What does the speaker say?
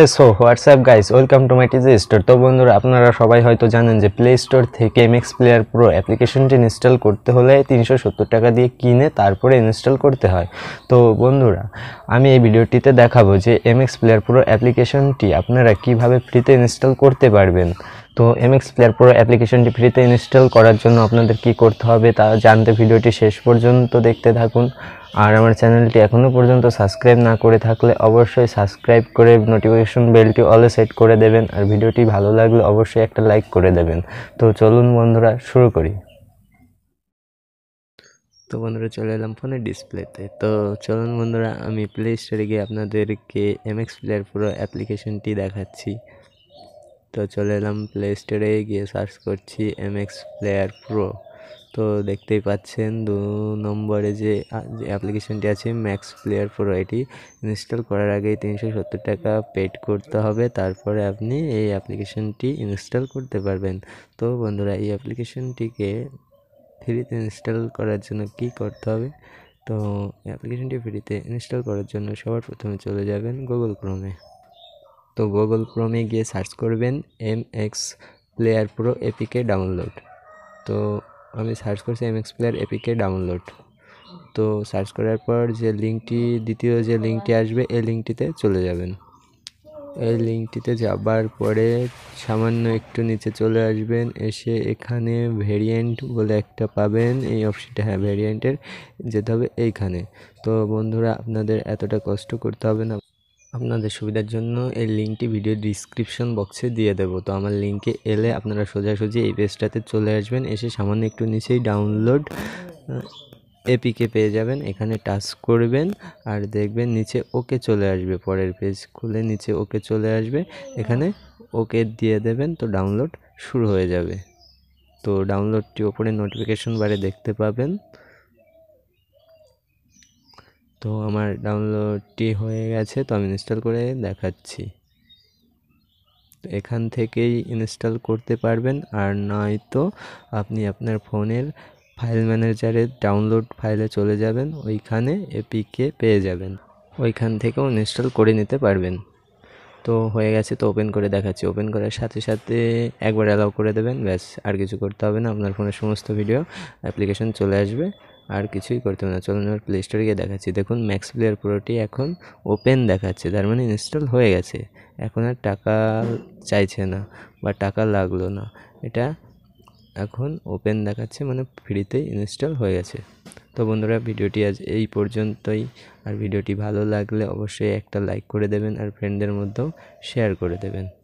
hey so WhatsApp guys welcome to my TG store তো বন্ধুরা আপনারা সবাই হয়তো জানেন যে প্লে স্টোর থেকে এমএক্স প্লেয়ার প্রো অ্যাপ্লিকেশনটি ইনস্টল করতে হলে তিনশো সত্তর টাকা দিয়ে কিনে তারপরে ইনস্টল করতে হয় তো বন্ধুরা আমি এই ভিডিওটিতে দেখাবো যে এমএক্স প্লেয়ার প্রো অ্যাপ্লিকেশনটি আপনারা কিভাবে ফ্রিতে ইনস্টল করতে পারবেন তো এমএক্স প্লেয়ার প্রো অ্যাপ্লিকেশনটি ফ্রিতে ইনস্টল করার জন্য আপনাদের কি করতে হবে তা জানতে ভিডিওটি শেষ পর্যন্ত দেখতে থাকুন আর আমার চ্যানেলটি এখনও পর্যন্ত সাবস্ক্রাইব না করে থাকলে অবশ্যই সাবস্ক্রাইব করে নোটিফিকেশন বেলটি অলে সেট করে দেবেন আর ভিডিওটি ভালো লাগলে অবশ্যই একটা লাইক করে দেবেন তো চলুন বন্ধুরা শুরু করি তো বন্ধুরা চলে এলাম ফোনের ডিসপ্লেতে তো চলুন বন্ধুরা আমি প্লে স্টোরে গিয়ে আপনাদেরকে এমএক্স প্লেয়ার পুরো অ্যাপ্লিকেশনটি দেখাচ্ছি তো চলে এলাম প্লে স্টোরে গিয়ে সার্চ করছি এম এক্স প্লেয়ার প্রো তো দেখতেই পাচ্ছেন দু নম্বরে যে অ্যাপ্লিকেশনটি আছে ম্যাক্স প্লেয়ার প্রো এটি ইনস্টল করার আগেই তিনশো সত্তর টাকা পেড করতে হবে তারপরে আপনি এই অ্যাপ্লিকেশনটি ইনস্টল করতে পারবেন তো বন্ধুরা এই অ্যাপ্লিকেশনটিকে ফ্রিতে ইনস্টল করার জন্য কি করতে হবে তো অ্যাপ্লিকেশনটি ফ্রিতে ইনস্টল করার জন্য সবার প্রথমে চলে যাবেন গুগল ক্রোমে তো গুগল ক্রোমে গিয়ে সার্চ করবেন M X player pro APK download তো আমি সার্চ করছি M X player APK download তো সার্চ করার পর যে লিঙ্কটি দ্বিতীয় যে লিঙ্কটি আসবে এই লিঙ্কটিতে চলে যাবেন এই লিঙ্কটিতে যাবার পরে সামান্য একটু নিচে চলে আসবেন এসে এখানে ভেরিয়েন্ট বলে একটা পাবেন এই অপশনটা হ্যাঁ ভেরিয়েন্টের যেতে হবে এইখানে তো বন্ধুরা আপনাদের এতটা কষ্ট করতে হবে না আপনাদের সুবিধার জন্য এই লিঙ্কটি ভিডিও ডিসক্রিপশন বক্সে দিয়ে দেব তো আমার লিঙ্কে এলে আপনারা সোজাসুজি এই পেজটাতে চলে আসবেন এসে সামান্য একটু নিচেই ডাউনলোড এপিকে পেয়ে যাবেন এখানে টাচ করবেন আর দেখবেন নিচে ওকে চলে আসবে পরের পেজ খুলে নিচে ওকে চলে আসবে এখানে ওকে দিয়ে দেবেন তো ডাউনলোড শুরু হয়ে যাবে তো ডাউনলোডটি ওপরে নোটিফিকেশন বারে দেখতে পাবেন তো আমার ডাউনলোডটি হয়ে গেছে তো আমি ইনস্টল করে দেখাচ্ছি তো এখান থেকেই ইনস্টল করতে পারবেন আর নয়তো আপনি আপনার ফোনের ফাইল ম্যানেজারে ডাউনলোড ফাইলে চলে যাবেন ওইখানে এপিকে পেয়ে যাবেন ওইখান থেকেও ইনস্টল করে নিতে পারবেন তো হয়ে গেছে তো ওপেন করে দেখাচ্ছি ওপেন করার সাথে সাথে একবার অ্যালাউ করে দেবেন ব্যাস আর কিছু করতে হবে না আপনার ফোনের সমস্ত ভিডিও অ্যাপ্লিকেশন চলে আসবে আর কিছুই করতে হবে না চলুন এবার প্লে স্টোরে গিয়ে দেখাচ্ছি দেখুন ম্যাক্স প্লেয়ার পুরোটি এখন ওপেন দেখাচ্ছে তার মানে ইনস্টল হয়ে গেছে এখন আর টাকা চাইছে না বা টাকা লাগলো না এটা এখন ওপেন দেখাচ্ছে মানে ফ্রিতেই ইনস্টল হয়ে গেছে তো বন্ধুরা ভিডিওটি আজ এই পর্যন্তই আর ভিডিওটি ভালো লাগলে অবশ্যই একটা লাইক করে দেবেন আর ফ্রেন্ডদের মধ্যেও শেয়ার করে দেবেন